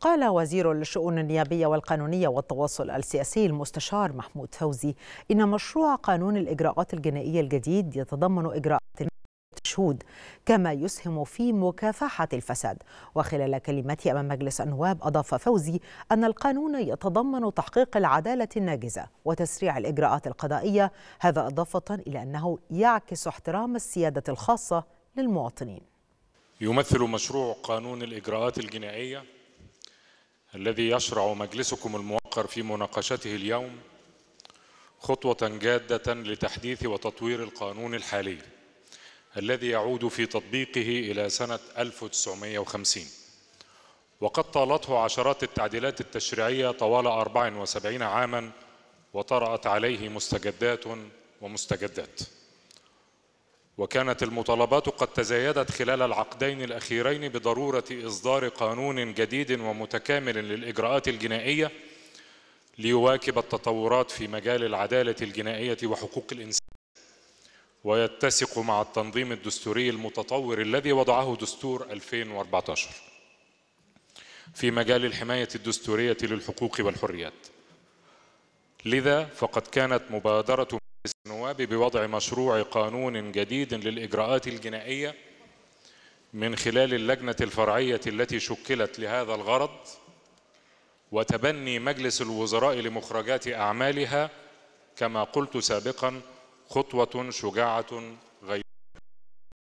قال وزير الشؤون النيابية والقانونية والتواصل السياسي المستشار محمود فوزي إن مشروع قانون الإجراءات الجنائية الجديد يتضمن إجراءات الشهود كما يسهم في مكافحة الفساد وخلال كلمته أمام مجلس النواب أضاف فوزي أن القانون يتضمن تحقيق العدالة الناجزة وتسريع الإجراءات القضائية هذا إضافة إلى أنه يعكس احترام السيادة الخاصة للمواطنين يمثل مشروع قانون الإجراءات الجنائية الذي يشرع مجلسكم الموقر في مناقشته اليوم خطوة جادة لتحديث وتطوير القانون الحالي الذي يعود في تطبيقه إلى سنة 1950 وقد طالته عشرات التعديلات التشريعية طوال 74 عاماً وطرأت عليه مستجدات ومستجدات وكانت المطالبات قد تزايدت خلال العقدين الأخيرين بضرورة إصدار قانون جديد ومتكامل للإجراءات الجنائية ليواكب التطورات في مجال العدالة الجنائية وحقوق الإنسان ويتسق مع التنظيم الدستوري المتطور الذي وضعه دستور 2014 في مجال الحماية الدستورية للحقوق والحريات لذا فقد كانت مبادرة مجلس النواب بوضع مشروع قانون جديد للإجراءات الجنائية من خلال اللجنة الفرعية التي شكلت لهذا الغرض وتبني مجلس الوزراء لمخرجات أعمالها كما قلت سابقا خطوة شجاعة